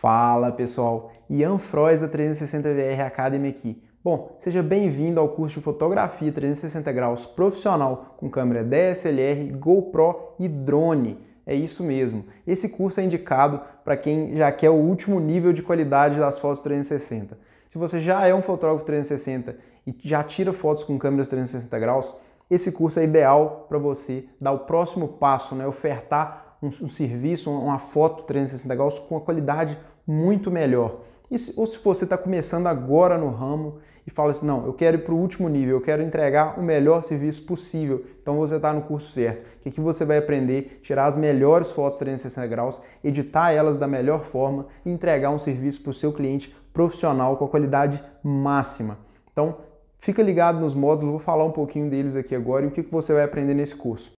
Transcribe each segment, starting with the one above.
Fala pessoal, Ian Frois da 360VR Academy aqui. Bom, seja bem-vindo ao curso de fotografia 360 graus profissional com câmera DSLR, GoPro e drone. É isso mesmo. Esse curso é indicado para quem já quer o último nível de qualidade das fotos 360. Se você já é um fotógrafo 360 e já tira fotos com câmeras 360 graus, esse curso é ideal para você dar o próximo passo, né? ofertar um, um serviço, uma foto 360 graus com uma qualidade muito melhor. Se, ou se você está começando agora no ramo e fala assim, não, eu quero ir para o último nível, eu quero entregar o melhor serviço possível, então você está no curso certo. O que, que você vai aprender? Tirar as melhores fotos 360 graus, editar elas da melhor forma e entregar um serviço para o seu cliente profissional com a qualidade máxima. Então, fica ligado nos módulos, vou falar um pouquinho deles aqui agora e o que, que você vai aprender nesse curso.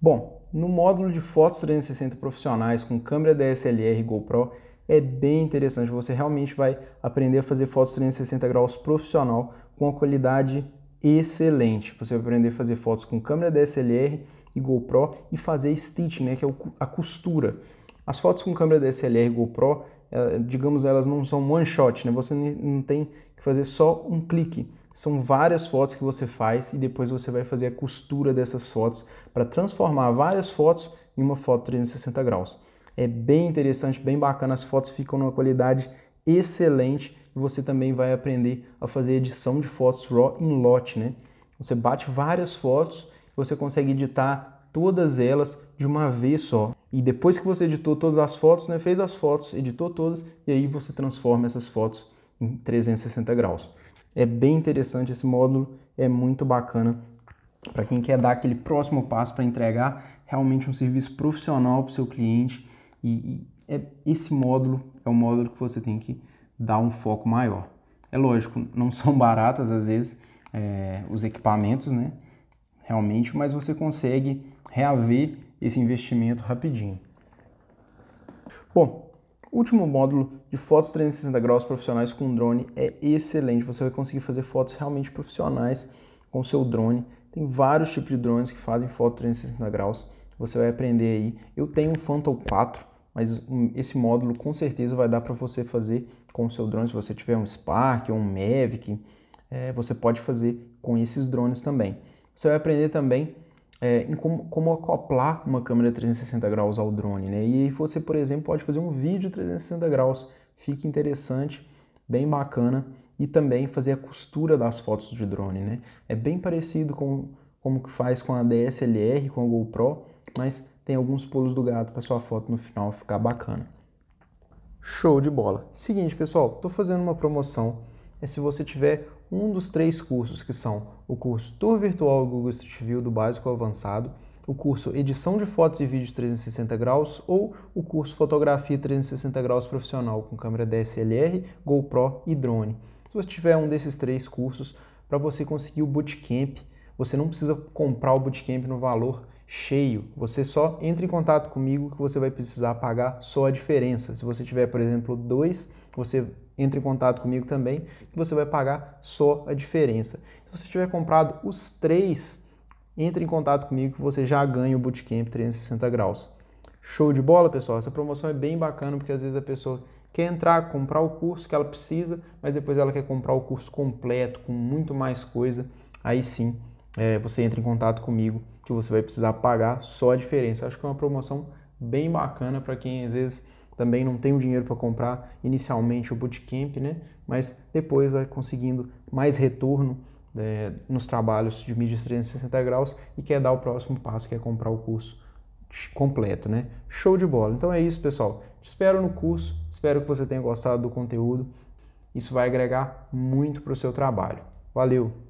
Bom, no módulo de fotos 360 profissionais com câmera DSLR e GoPro é bem interessante, você realmente vai aprender a fazer fotos 360 graus profissional com uma qualidade excelente. Você vai aprender a fazer fotos com câmera DSLR e GoPro e fazer stitching, né, que é a costura. As fotos com câmera DSLR e GoPro, eh, digamos, elas não são one shot, né? Você não tem que fazer só um clique. São várias fotos que você faz e depois você vai fazer a costura dessas fotos para transformar várias fotos em uma foto 360 graus. É bem interessante, bem bacana, as fotos ficam numa qualidade excelente e você também vai aprender a fazer edição de fotos RAW em lote, né? Você bate várias fotos, você consegue editar todas elas de uma vez só. E depois que você editou todas as fotos, né, fez as fotos, editou todas, e aí você transforma essas fotos em 360 graus. É bem interessante esse módulo, é muito bacana para quem quer dar aquele próximo passo para entregar realmente um serviço profissional para o seu cliente. E, e é, esse módulo é o módulo que você tem que dar um foco maior. É lógico, não são baratas às vezes é, os equipamentos, né? Realmente, mas você consegue reaver esse investimento rapidinho. Bom, o último módulo de fotos 360 graus profissionais com drone é excelente. Você vai conseguir fazer fotos realmente profissionais com seu drone. Tem vários tipos de drones que fazem foto 360 graus. Você vai aprender aí. Eu tenho um Phantom 4, mas esse módulo com certeza vai dar para você fazer com o seu drone. Se você tiver um Spark ou um Mavic, é, você pode fazer com esses drones também. Você vai aprender também é, em como, como, acoplar uma câmera 360 graus ao drone, né? E aí você, por exemplo, pode fazer um vídeo 360 graus, fica interessante, bem bacana, e também fazer a costura das fotos de drone, né? É bem parecido com como que faz com a DSLR, com a GoPro, mas tem alguns pulos do gato para sua foto no final ficar bacana. Show de bola. Seguinte, pessoal, estou fazendo uma promoção é se você tiver um dos três cursos, que são o curso Tour Virtual Google Street View do básico ao avançado, o curso Edição de Fotos e Vídeos 360 Graus ou o curso Fotografia 360 Graus Profissional com câmera DSLR, GoPro e drone. Se você tiver um desses três cursos, para você conseguir o Bootcamp, você não precisa comprar o Bootcamp no valor cheio, você só entre em contato comigo que você vai precisar pagar só a diferença. Se você tiver, por exemplo, dois, você entre em contato comigo também que você vai pagar só a diferença. Se você tiver comprado os três, entre em contato comigo que você já ganha o Bootcamp 360 graus. Show de bola, pessoal. Essa promoção é bem bacana porque às vezes a pessoa quer entrar, comprar o curso que ela precisa, mas depois ela quer comprar o curso completo com muito mais coisa. Aí sim, é, você entra em contato comigo que você vai precisar pagar só a diferença. Acho que é uma promoção bem bacana para quem às vezes também não tem o dinheiro para comprar inicialmente o bootcamp, né? Mas depois vai conseguindo mais retorno é, nos trabalhos de mídias 360 graus e quer dar o próximo passo, que é comprar o curso completo, né? Show de bola. Então é isso, pessoal. Te espero no curso. Espero que você tenha gostado do conteúdo. Isso vai agregar muito para o seu trabalho. Valeu!